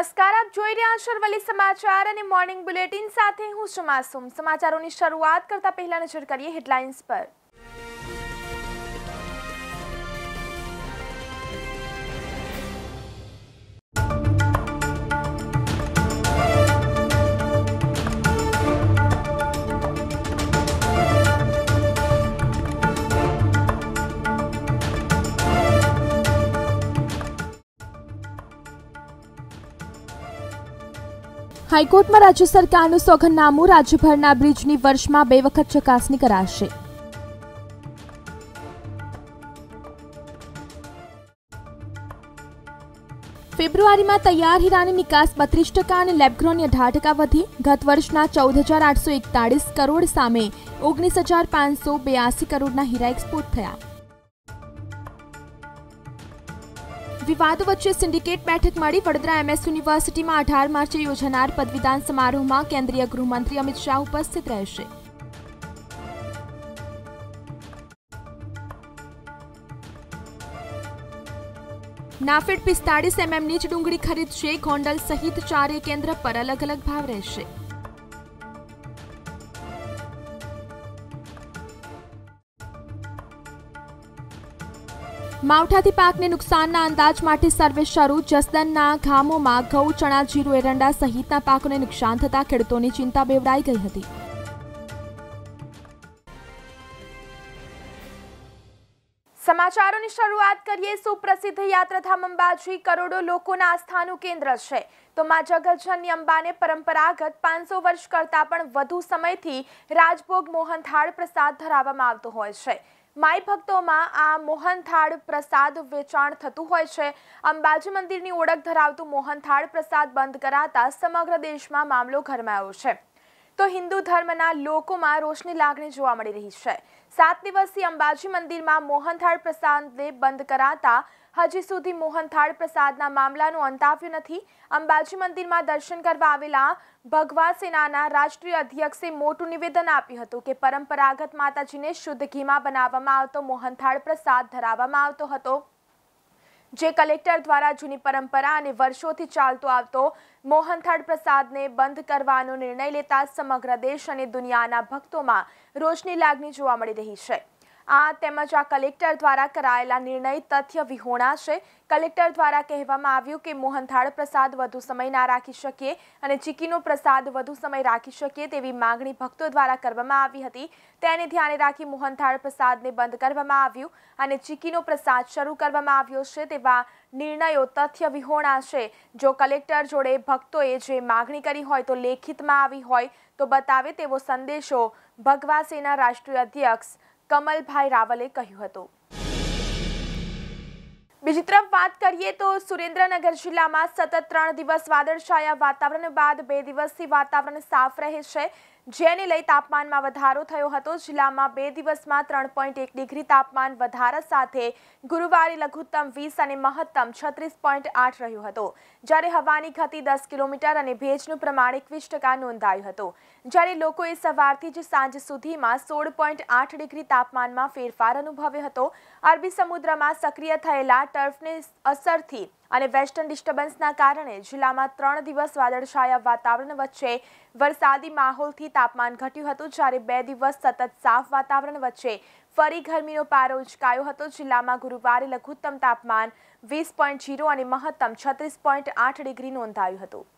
નમસ્કાર આપ જોઈ રહ્યા છો અરવલ્લી સમાચાર અને મોર્નિંગ બુલેટિન સાથે હું છું સમાચારોની શરૂઆત કરતા પહેલા નજર કરીએ હેડલાઇન્સ પર હાઈકોર્ટમાં રાજ્ય સરકારનું સોગંદનામું રાજ્યભરના બ્રિજની વર્ષમાં બે વખત ચકાસણી કરાશે ફેબ્રુઆરીમાં તૈયાર હીરાની નિકાસ બત્રીસ ટકા અને લેબગ્રોની અઢાર ટકા વધી ગત વર્ષના ચૌદ હજાર આઠસો એકતાળીસ કરોડ સામે ઓગણીસ હજાર પાંચસો બ્યાસી કરોડના હીરા એક્સપોર્ટ થયા વિવાદ વચ્ચે સિન્ડિકેટ બેઠક મળી વડોદરા એમએસ યુનિવર્સિટીમાં અઢાર માર્ચે યોજાનાર પદવીદાન સમારોહમાં કેન્દ્રીય ગૃહમંત્રી અમિત શાહ ઉપસ્થિત રહેશે નાફેડ પિસ્તાળીસ એમએમની જ ડુંગળી ખરીદશે ગોંડલ સહિત ચારે કેન્દ્ર પર અલગ અલગ ભાવ રહેશે માવઠાથી પાકને નુકસાનના અંદાજ માટે સર્વે શરૂ જસદનના ગામોમાં ઘઉં ચણા જીરું એરંડા સહિતના પાકોને નુકસાન થતા ખેડૂતોની ચિંતા બેવડાઈ ગઈ હતી સમાચારોની શરૂઆત કરીએ સુપ્રસિદ્ધ યાત્રાધામ અંબાજી કરોડો લોકોના આસ્થાનું કેન્દ્ર છે તો માં જગતજનની અંબાને પરંપરાગત પાંચસો વર્ષ કરતાં પણ વધુ સમયથી રાજભોગ મોહનથાળ પ્રસાદ ધરાવવામાં આવતો હોય છે માઈ ભક્તોમાં આ મોહનથાળ પ્રસાદ વેચાણ થતું હોય છે અંબાજી મંદિરની ઓળખ ધરાવતું મોહનથાળ પ્રસાદ બંધ કરાતા સમગ્ર દેશમાં મામલો ગરમાયો છે તો હિન્દુ ધર્મના લોકોમાં રોષની લાગણી જોવા મળી રહી છે સાત દિવસથી અંબાજી મંદિરમાં મોહનથાળ પ્રસાદને બંધ કરાતા હજી સુધી મોહનથાળ પ્રસાદના મામલાનું અંત આવ્યું નથી અંબાજી મંદિરમાં દર્શન કરવા આવેલા ભગવા સેનાના રાષ્ટ્રીય અધ્યક્ષે મોટું નિવેદન આપ્યું હતું કે પરંપરાગત માતાજીને શુદ્ધ ઘીમાં બનાવવામાં આવતો મોહનથાળ પ્રસાદ ધરાવવામાં આવતો હતો જે કલેક્ટર દ્વારા જૂની પરંપરા અને વર્ષોથી ચાલતો આવતો મોહનથાળ પ્રસાદને બંધ કરવાનો નિર્ણય લેતા સમગ્ર દેશ અને દુનિયાના ભક્તોમાં રોષની લાગણી જોવા મળી રહી છે આ તેમજ આ કલેક્ટર દ્વારા કરાયેલા નિર્ણય તથ્ય વિહોણા છે કલેક્ટર દ્વારા કહેવામાં આવ્યું કે મોહનથાળ પ્રસાદ વધુ સમય ના રાખી શકીએ અને ચીકીનો પ્રસાદ વધુ સમય રાખી શકીએ તેવી માગણી ભક્તો દ્વારા કરવામાં આવી હતી તેને ધ્યાને રાખી મોહનથાળ પ્રસાદને બંધ કરવામાં આવ્યું અને ચીકીનો પ્રસાદ શરૂ કરવામાં આવ્યો છે તેવા નિર્ણયો તથ્ય વિહોણા છે જો કલેક્ટર જોડે ભક્તોએ જે માગણી કરી હોય તો લેખિતમાં આવી હોય તો બતાવે તેવો સંદેશો ભગવાસેના રાષ્ટ્રીય અધ્યક્ષ કમલભાઈ રાવલે કહ્યું હતું બીજી તરફ વાત કરીએ તો સુરેન્દ્રનગર જિલ્લામાં સતત ત્રણ દિવસ વાદળછાયા વાતાવરણ બાદ બે દિવસથી વાતાવરણ સાફ રહે છે જેને લઈ તાપમાનમાં વધારો થયો હતો જિલ્લામાં બે દિવસમાં ત્રણ પોઈન્ટ એક ડિગ્રી તાપમાન વધારા સાથે ગુરુવારે લઘુત્તમ વીસ અને મહત્તમ છત્રીસ પોઈન્ટ આઠ રહ્યું હતું જ્યારે હવાની ગતિ દસ કિલોમીટર અને ભેજનું પ્રમાણ એકવીસ ટકા નોંધાયું હતું જ્યારે લોકોએ સવારથી જ સાંજ સુધીમાં સોળ પોઈન્ટ આઠ ડિગ્રી તાપમાનમાં ફેરફાર અનુભવ્યો હતો અરબી સમુદ્રમાં સક્રિય થયેલા ટર્ફની અસરથી અને વેસ્ટર્ન ડિસ્ટર્બન્સના કારણે જિલ્લામાં ત્રણ દિવસ વાદળછાયા વાતાવરણ વચ્ચે વરસાદી માહોલથી તાપમાન ઘટ્યું હતું જ્યારે બે દિવસ સતત સાફ વાતાવરણ વચ્ચે ફરી ગરમીનો પારો ઉચકાયો હતો જિલ્લામાં ગુરુવારે લઘુત્તમ તાપમાન વીસ પોઈન્ટ જીરો અને મહત્તમ છત્રીસ પોઈન્ટ આઠ ડિગ્રી નોંધાયું હતું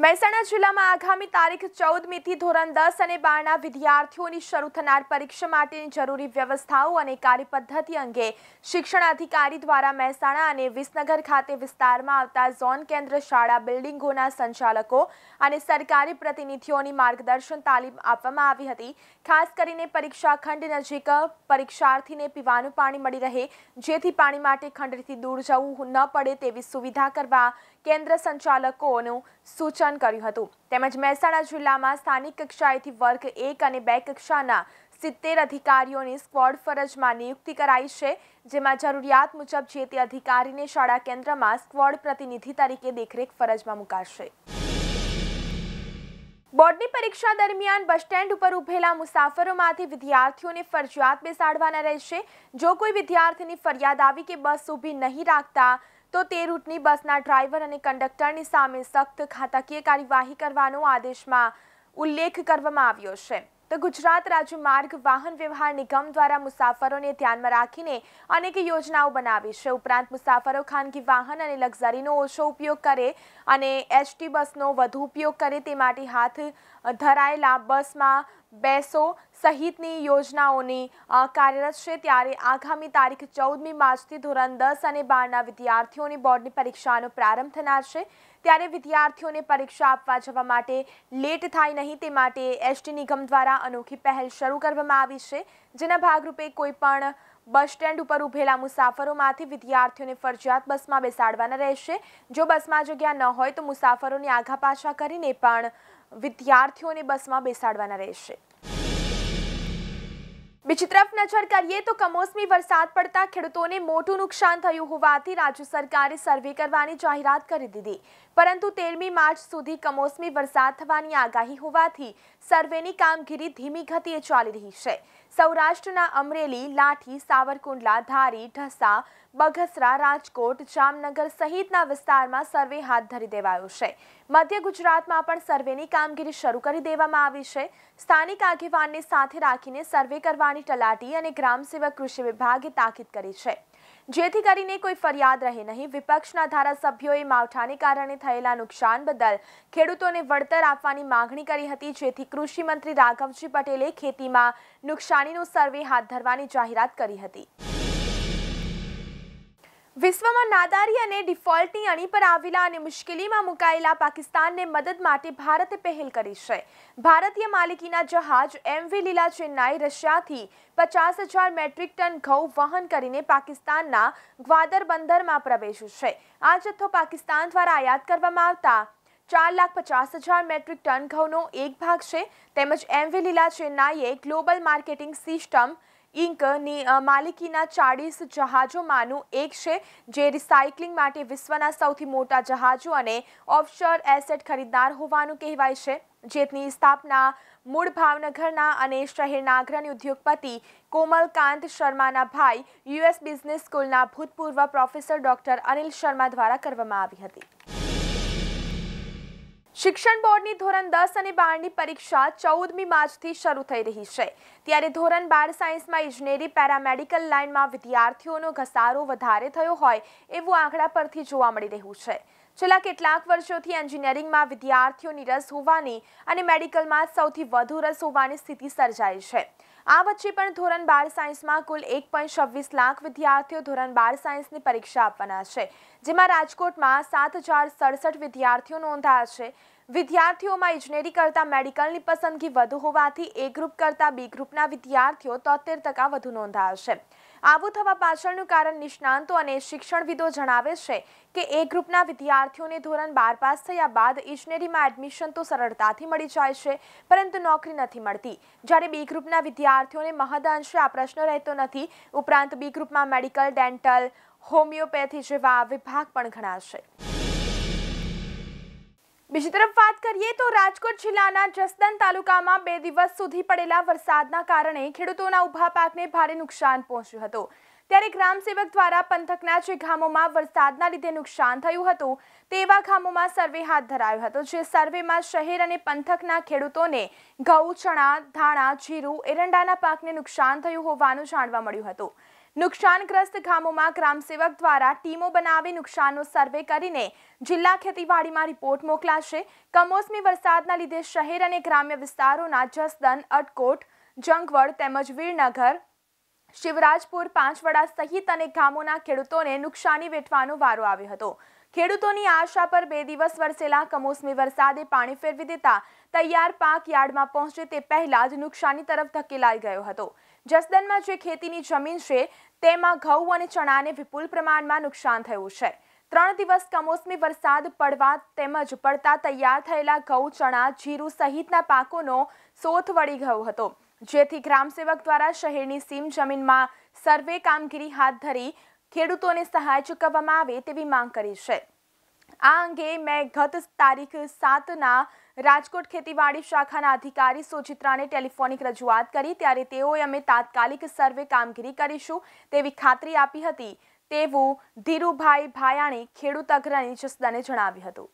મહેસાણા જિલ્લામાં આગામી તારીખ ચૌદમીથી ધોરણ દસ અને બારના વિદ્યાર્થીઓની શરૂ થનાર પરીક્ષા માટેની જરૂરી વ્યવસ્થાઓ અને કાર્યપદ્ધતિ અંગે શિક્ષણ અધિકારી દ્વારા મહેસાણા અને વિસનગર ખાતે વિસ્તારમાં આવતા ઝોન કેન્દ્ર શાળા બિલ્ડિંગોના સંચાલકો અને સરકારી પ્રતિનિધિઓની માર્ગદર્શન તાલીમ આપવામાં આવી હતી ખાસ કરીને પરીક્ષા ખંડ નજીક પરીક્ષાર્થીને પીવાનું પાણી મળી રહે જેથી પાણી માટે ખંડથી દૂર જવું ન પડે તેવી સુવિધા કરવા કેન્દ્ર સંચાલકોનું સૂચન સન્માન કર્યું હતું તેમજ મહેસાણા જિલ્લામાં સ્થાનિક કક્ષાએથી વર્ગ એક અને બે કક્ષાના સિત્તેર અધિકારીઓની સ્ક્વોડ ફરજમાં નિયુક્તિ કરાઈ છે જેમાં જરૂરિયાત મુજબ જે તે અધિકારીને શાળા કેન્દ્રમાં સ્ક્વોડ પ્રતિનિધિ તરીકે દેખરેખ ફરજમાં મુકાશે બોર્ડની પરીક્ષા દરમિયાન બસ સ્ટેન્ડ ઉપર ઉભેલા મુસાફરોમાંથી વિદ્યાર્થીઓને ફરજિયાત બેસાડવાના રહેશે જો કોઈ વિદ્યાર્થીની ફરિયાદ આવી કે બસ ઊભી નહીં રાખતા તો તે રૂટની બસના ડ્રાઈવર અને કંડક્ટરની સામે સખ્ત ખાતાકીય કાર્યવાહી કરવાનો આદેશમાં ઉલ્લેખ કરવામાં આવ્યો છે તો ગુજરાત રાજ્ય માર્ગ વાહન વ્યવહાર નિગમ દ્વારા મુસાફરોને ધ્યાનમાં રાખીને અનેક યોજનાઓ બનાવી છે ઉપરાંત મુસાફરો ખાનગી વાહન અને લક્ઝરીનો ઓછો ઉપયોગ કરે અને એસટી બસનો વધુ ઉપયોગ કરે તે માટે હાથ ધરાયેલા બસમાં બેસો સહિતની યોજનાઓની કાર્યરત છે ત્યારે આગામી તારીખ ચૌદમી માર્ચથી ધોરણ દસ અને બારના વિદ્યાર્થીઓની બોર્ડની પરીક્ષાનો પ્રારંભ થનાર છે ત્યારે વિદ્યાર્થીઓને પરીક્ષા આપવા જવા માટે લેટ થાય નહીં તે માટે એસટી નિગમ દ્વારા અનોખી પહેલ શરૂ કરવામાં આવી છે જેના ભાગરૂપે કોઈપણ બસ સ્ટેન્ડ ઉપર ઊભેલા મુસાફરોમાંથી વિદ્યાર્થીઓને ફરજિયાત બસમાં બેસાડવાના રહેશે જો બસમાં જગ્યા ન હોય તો મુસાફરોને આઘા પાછા કરીને પણ વિદ્યાર્થીઓને બસમાં બેસાડવાના રહેશે બીજી તરફ નજર કરીએ તો કમોસમી વરસાદ પડતા ખેડૂતોને મોટું નુકસાન થયું હોવાથી રાજ્ય સરકારે સર્વે કરવાની જાહેરાત કરી દીધી પરંતુ તેરમી માર્ચ સુધી કમોસમી વરસાદ થવાની આગાહી હોવાથી સર્વેની કામગીરી ધીમી ગતિએ ચાલી રહી છે સૌરાષ્ટ્રના અમરેલી લાઠી સાવરકુંડલા ધારી ઢસા બગસરા રાજકોટ જામનગર સહિતના વિસ્તારમાં સર્વે હાથ ધરી દેવાયો છે મધ્ય ગુજરાતમાં પણ સર્વેની કામગીરી શરૂ કરી દેવામાં આવી છે સ્થાનિક આગેવાનને સાથે રાખીને સર્વે કરવાની તલાટી અને ગ્રામસેવક કૃષિ વિભાગે તાકીદ કરી છે જેથી કરીને કોઈ ફરિયાદ રહે નહીં વિપક્ષના ધારાસભ્યોએ માવઠાને કારણે થયેલા નુકસાન બદલ ખેડૂતોને વળતર આપવાની માંગણી કરી હતી જેથી કૃષિ મંત્રી રાઘવજી પટેલે ખેતીમાં નુકસાનીનો સર્વે હાથ ધરવાની જાહેરાત કરી હતી વિશ્વમાં નાદારી અને ડિફોલ્ટની અણી પર આવેલા અને મુશ્કેલીમાં મુકાયેલા પાકિસ્તાનને મદદ માટે ભારતે પહેલ કરી છે ભારતીય માલિકીના જહાજ એમવી લીલા ચેન્નાઈ રશિયાથી પચાસ હજાર મેટ્રિક ટન ઘઉં વહન કરીને પાકિસ્તાનના ગ્વાદર બંદરમાં પ્રવેશ્યું છે આ જથ્થો પાકિસ્તાન દ્વારા આયાત કરવામાં આવતા ચાર લાખ પચાસ હજાર મેટ્રિક ટન ઘઉંનો એક ભાગ છે તેમજ એમવી લીલા ચેન્નાઈએ ગ્લોબલ માર્કેટિંગ સિસ્ટમ ઇંકની માલિકીના ચાળીસ જહાજોમાંનું એક છે જે રિસાયકલિંગ માટે વિશ્વના સૌથી મોટા જહાજો અને ઓફશોર એસેટ ખરીદનાર હોવાનું કહેવાય છે જેની સ્થાપના મૂળ ભાવનગરના અને શહેરના અગ્રણી ઉદ્યોગપતિ કોમલકાંત શર્માના ભાઈ યુએસ બિઝનેસ સ્કૂલના ભૂતપૂર્વ પ્રોફેસર ડોક્ટર અનિલ શર્મા દ્વારા કરવામાં આવી હતી શિક્ષણ બોર્ડની ધોરણ દસ અને બારની પરીક્ષા ચૌદમી માર્ચથી શરૂ થઈ રહી છે ત્યારે ધોરણ બાર સાયન્સમાં ઇજનેરી પેરામેડિકલ લાઇનમાં વિદ્યાર્થીઓનો ઘસારો વધારે થયો હોય એવું આંકડા પરથી જોવા મળી રહ્યું છે છેલ્લા કેટલાક વર્ષોથી એન્જિનિયરિંગમાં વિદ્યાર્થીઓની રસ હોવાની અને મેડિકલમાં સૌથી વધુ રસ હોવાની સ્થિતિ સર્જાઈ છે આ વચ્ચે પણ ધોરણ બાર સાયન્સમાં કુલ એક પોઈન્ટ છવ્વીસ લાખ વિદ્યાર્થીઓ ધોરણ બાર સાયન્સની પરીક્ષા આપવાના છે જેમાં રાજકોટમાં સાત હજાર સડસઠ વિદ્યાર્થીઓ નોંધાયા છે વિદ્યાર્થીઓમાં ઇજનેરી કરતાં મેડિકલની પસંદગી વધુ હોવાથી એ ગ્રુપ કરતાં બી ગ્રુપના વિદ્યાર્થીઓ તોતેર ટકા વધુ નોંધાયા છે આવું થવા પાછળનું કારણ નિષ્ણાંતો અને શિક્ષણવિદો જણાવે છે કે એ ગ્રુપના વિદ્યાર્થીઓને ધોરણ બાર પાસ થયા બાદ ઇજનેરીમાં એડમિશન તો સરળતાથી મળી જાય છે પરંતુ નોકરી નથી મળતી જ્યારે બી ગ્રુપના વિદ્યાર્થીઓને મહદ આ પ્રશ્ન રહેતો નથી ઉપરાંત બી ગ્રુપમાં મેડિકલ ડેન્ટલ હોમિયોપેથી જેવા વિભાગ પણ ઘણા છે બીજી તરફ વાત કરીએ તો રાજકોટ જિલ્લાના જસદન તાલુકામાં બે દિવસ સુધી પડેલા વરસાદના કારણે ખેડૂતોના ઊભા પાકને ભારે નુકસાન પહોંચ્યું હતું ત્યારે ગ્રામસેવક દ્વારા પંથકના જે ગામોમાં વરસાદના લીધે નુકસાન થયું હતું તેવા ગામોમાં સર્વે હાથ ધરાયો હતો જે સર્વેમાં શહેર અને પંથકના ખેડૂતોને ઘઉં ચણા ધાણા જીરું એરંડાના પાકને નુકસાન થયું હોવાનું જાણવા મળ્યું હતું નુકસાનગ્રસ્ત ગામોમાં ગ્રામસેવક દ્વારા ટીમો બનાવી નુકસાનનો સર્વે કરીને જિલ્લા ખેતીવાડીમાં રિપોર્ટ મોકલાશે કમોસમી વરસાદના લીધે શહેર અને ગ્રામ્ય વિસ્તારોના જસદન અટકોટ જંગવડ તેમજ વીરનગર શિવરાજપુર પાંચવડા સહિત અને ગામોના ખેડૂતોને નુકસાની વેઠવાનો વારો આવ્યો હતો ખેડૂતોની આશા પર બે દિવસ વરસેલા કમોસમી વરસાદે પાણી ફેરવી દેતા તૈયાર પાક યાર્ડમાં પહોંચે તે પહેલા જ નુકસાની તરફ ધકેલાઈ ગયો હતો જસદનમાં જે ખેતીની જમીન છે તેમાં ઘઉં અને ચણાને વિપુલ પ્રમાણમાં નુકસાન થયું છે ત્રણ દિવસ કમોસમી વરસાદ પડવા તેમજ પડતા તૈયાર થયેલા ઘઉં ચણા જીરું સહિતના પાકોનો સોથ વળી ગયો હતો જેથી ગ્રામસેવક દ્વારા શહેરની સીમ જમીનમાં સર્વે કામગીરી હાથ ધરી ખેડૂતોને સહાય ચૂકવવામાં આવે તેવી માંગ કરી છે આ અંગે મેં ગત તારીખ સાતના રાજકોટ ખેતીવાડી શાખાના અધિકારી સુચિત્રાને ટેલિફોનિક રજૂઆત કરી ત્યારે તેઓએ અમે તાત્કાલિક સર્વે કામગીરી કરીશું તેવી ખાતરી આપી હતી તેવું ધીરુભાઈ ભાયાણી ખેડૂત અગ્રણી જસદાને જણાવ્યું હતું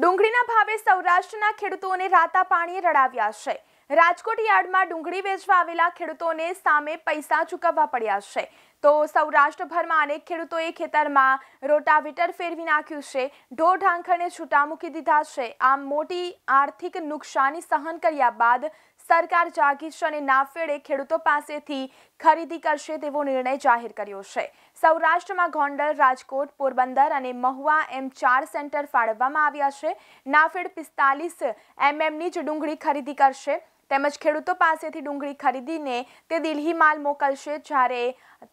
ડુંગળીના ભાવે સૌરાષ્ટ્રના ખેડૂતોને રાતા પાણીએ રડાવ્યા છે રાજકોટ યાર્ડમાં ડુંગળી વેચવા આવેલા ખેડૂતોને સામે પૈસા ચૂકવવા પડ્યા છે તો સૌરાષ્ટ્રભરમાં અનેક ખેડૂતોએ ખેતરમાં રોટાવેટર ફેરવી નાખ્યું છે ઢોર ઢાંખરને છૂટા મૂકી દીધા છે આમ મોટી આર્થિક નુકસાની સહન કર્યા બાદ સરકાર જાગી છે અને નાફેડે ખેડૂતો પાસેથી ખરીદી કરશે તેવો નિર્ણય જાહેર કર્યો છે સૌરાષ્ટ્રમાં ગોંડલ રાજકોટ પોરબંદર અને મહુવા એમ ચાર સેન્ટર ફાળવવામાં આવ્યા છે નાફેડ પિસ્તાલીસ એમએમની જ ડુંગળી ખરીદી કરશે તેમજ ખેડૂતો પાસેથી ડુંગળી ખરીદીને તે દિલ્હી માલ મોકલશે જ્યારે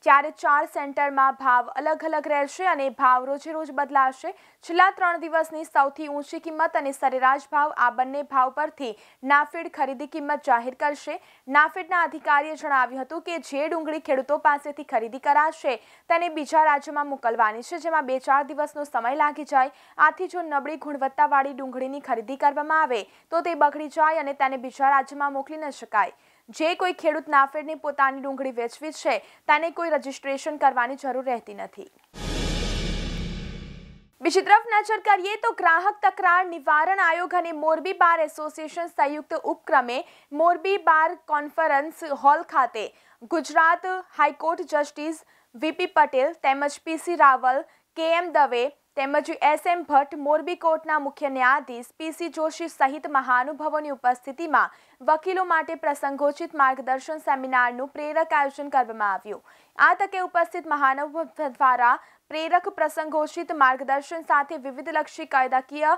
ત્યારે ચાર સેન્ટરમાં ભાવ અલગ અલગ રહેશે અને ભાવ રોજે રોજ બદલાશે છેલ્લા ત્રણ દિવસની સૌથી ઊંચી કિંમત અને સરેરાશ ભાવ આ બંને ભાવ પરથી નાફેડ ખરીદી કિંમત જાહેર કરશે નાફેડના અધિકારીએ જણાવ્યું હતું કે જે ડુંગળી ખેડૂતો પાસેથી ખરીદી કરાશે તેને બીજા રાજ્યમાં મોકલવાની છે જેમાં બે ચાર દિવસનો સમય લાગી જાય આથી જો નબળી ગુણવત્તાવાળી ડુંગળીની ખરીદી કરવામાં આવે તો તે બગડી જાય અને તેને બીજા રાજ્યમાં મોકલી ન શકાય જે કોઈ ખેડૂત નાફેડને પોતાની ડુંગળી વેચવી છે તેને કોઈ રજીસ્ટ્રેશન કરવાની જરૂર રહેતી નથી બીજી તરફ નજર કરીએ તો ગ્રાહક તકરાર નિવારણ આયોગ અને મોરબી બાર એસોસિએશન સંયુક્ત ઉપક્રમે મોરબી બાર કોન્ફરન્સ હોલ ખાતે Gujarat high court justice VP Patel તેમજ પીસી રાવલ કે એમ દવે તેમજ એસએમ ભટ્ટ મોરબી કોર્ટના મુખ્ય ન્યાયાધીશ પીસી જોશી સહિત મહાનુભાવોની ઉપસ્થિતિમાં વકીલો માટે પ્રસંગોચિત માર્ગદર્શન સેમિનારનું પ્રેરક આયોજન કરવામાં આવ્યું આ તકે ઉપસ્થિત મહાનુભાવ દ્વારા પ્રેરક પ્રસંગોચિત માર્ગદર્શન સાથે વિવિધ લક્ષી કાયદાકીય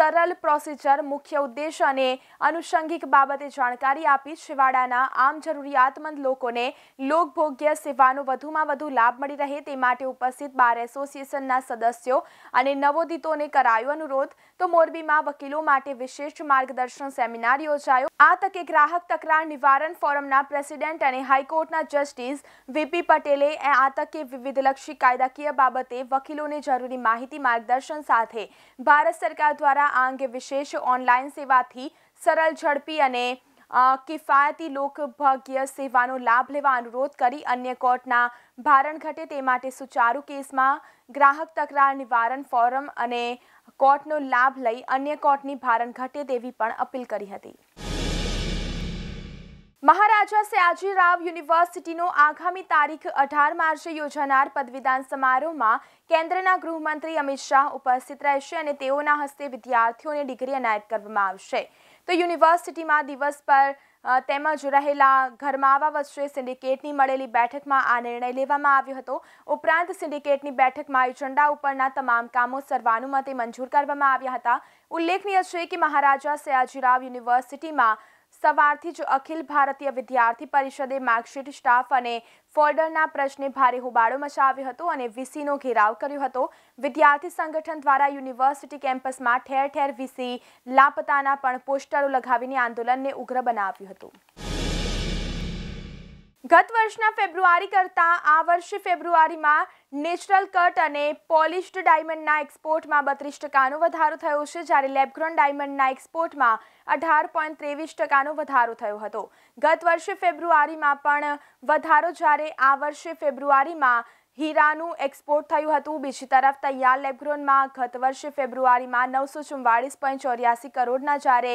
સરળ પ્રોસીજર મુખ્ય ઉદ્દેશ અને આનુષંગિક બાબતે જાણકારી આપી છેવાડાના આમ જરૂરિયાતમંદ લોકોને લોકભોગ્ય સેવાનો વધુમાં વધુ લાભ મળી રહે તે માટે ઉપસ્થિત બાર એસોસિએશનના સદસ્યો અને નવોદિતોને કરાયો અનુરોધ તો મોરબીમાં વકીલો માટે વિશેષ માર્ગદર્શન સેમિનાર યોજાયો આ તકે ગ્રાહક તકરાર નિવારણ ફોરમના પ્રેસિડેન્ટ અને હાઈકોર્ટના જસ્ટિસ વીપી પટેલે આ તકે વિવિધલક્ષી કાયદાકીય બાબતે વકીલોને જરૂરી માહિતી માર્ગદર્શન સાથે ભારત સરકાર દ્વારા દ્વારા આ અંગે વિશેષ ઓનલાઈન સેવાથી સરળ ઝડપી અને કિફાયતી લોકભાગ્ય સેવાનો લાભ લેવા અનુરોધ કરી અન્ય કોર્ટના ભારણ ઘટે તે માટે સુચારુ કેસમાં ગ્રાહક તકરાર નિવારણ ફોરમ અને કોર્ટનો લાભ લઈ અન્ય કોર્ટની ભારણ ઘટે તેવી પણ અપીલ કરી હતી મહારાજા સયાજી રાવ યુનિવર્સિટીનો આગામી તારીખ અઢાર માર્ચે યોજાનાર પદવીદાન સમારોહમાં કેન્દ્રના ગૃહમંત્રી અમિત શાહ ઉપસ્થિત રહેશે અને તેઓના હસ્તે વિદ્યાર્થીઓને ડિગ્રી એનાયત કરવામાં આવશે તો યુનિવર્સિટીમાં દિવસ પર તેમજ રહેલા ઘરમાં આવા વચ્ચે સિન્ડિકેટની મળેલી બેઠકમાં આ નિર્ણય લેવામાં આવ્યો હતો ઉપરાંત સિન્ડિકેટની બેઠકમાં એજન્ડા ઉપરના તમામ કામો સર્વાનુમતે મંજૂર કરવામાં આવ્યા હતા ઉલ્લેખનીય છે કે મહારાજા સયાજીરાવ યુનિવર્સિટીમાં સવારથી જ અખિલ ભારતીય વિદ્યાર્થી પરિષદે માર્કશીટ સ્ટાફ અને ફોલ્ડરના પ્રશ્ને ભારે હોબાળો મચાવ્યો હતો અને વીસીનો ઘેરાવ કર્યો હતો વિદ્યાર્થી સંગઠન દ્વારા યુનિવર્સિટી કેમ્પસમાં ઠેર ઠેર વીસી લાપતાના પણ પોસ્ટરો લગાવીને આંદોલનને ઉગ્ર બનાવ્યું હતું ગત વર્ષના ફેબ્રુઆરી કરતાં આ વર્ષે ફેબ્રુઆરીમાં નેચરલ કટ અને પોલિશ્ડ ડાયમંડના એક્સપોર્ટમાં બત્રીસ ટકાનો વધારો થયો છે જ્યારે લેબગ્રોન ડાયમંડના એક્સપોર્ટમાં અઢાર પોઈન્ટ ત્રેવીસ ટકાનો વધારો થયો હતો ગત વર્ષે ફેબ્રુઆરીમાં પણ વધારો જ્યારે આ વર્ષે ફેબ્રુઆરીમાં હીરાનું એક્સપોર્ટ થયું હતું બીજી તરફ તૈયાર લેબગ્રોનમાં ગત વર્ષે ફેબ્રુઆરીમાં નવસો ચુમ્વાળીસ પોઈન્ટ ચોર્યાસી કરોડના જ્યારે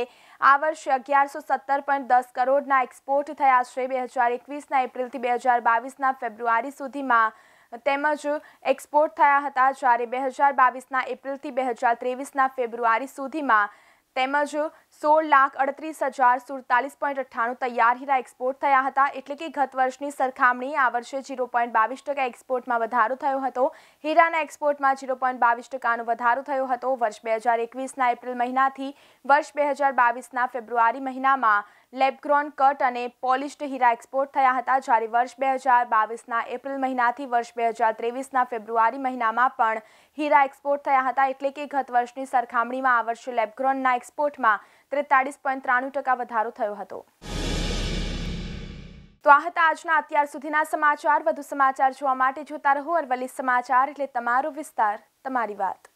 આ વર્ષે અગિયારસો સત્તર પોઈન્ટ દસ કરોડના એક્સપોર્ટ થયા છે બે હજાર એકવીસના એપ્રિલથી બે હજાર બાવીસના ફેબ્રુઆરી સુધીમાં તેમજ એક્સપોર્ટ થયા હતા જ્યારે બે હજાર બાવીસના એપ્રિલથી બે હજાર ત્રેવીસના ફેબ્રુઆરી સુધીમાં તેમજ સોળ લાખ અડત્રીસ હજાર સુડતાલીસ પોઈન્ટ અઠ્ઠાણું તૈયાર હીરા એક્સપોર્ટ થયા હતા એટલે કે ગત વર્ષની સરખામણી આ વર્ષે ઝીરો પોઈન્ટ બાવીસ ટકા એક્સપોર્ટમાં વધારો થયો હતો હીરાના એક્સપોર્ટમાં ઝીરો પોઈન્ટ બાવીસ ટકાનો વધારો થયો હતો વર્ષ બે હજાર એકવીસના એપ્રિલ મહિનાથી વર્ષ બે હજાર બાવીસના ફેબ્રુઆરી મહિનામાં લેબગ્રોન કટ અને પોલિશ્ડ હીરા એક્સપોર્ટ થયા હતા જ્યારે વર્ષ બે હજાર બાવીસના એપ્રિલ મહિનાથી વર્ષ બે હજાર ત્રેવીસના ફેબ્રુઆરી મહિનામાં પણ હીરા એક્સપોર્ટ થયા હતા એટલે કે ગત વર્ષની સરખામણીમાં આ વર્ષે લેબગ્રોનના એક્સપોર્ટમાં ત્રેતાળીસ પોઈન્ટ ત્રાણું ટકા વધારો થયો હતો તો આ હતા આજના અત્યાર સુધીના સમાચાર વધુ સમાચાર જોવા માટે જોતા રહો અરવલ્લી સમાચાર એટલે તમારો વિસ્તાર તમારી વાત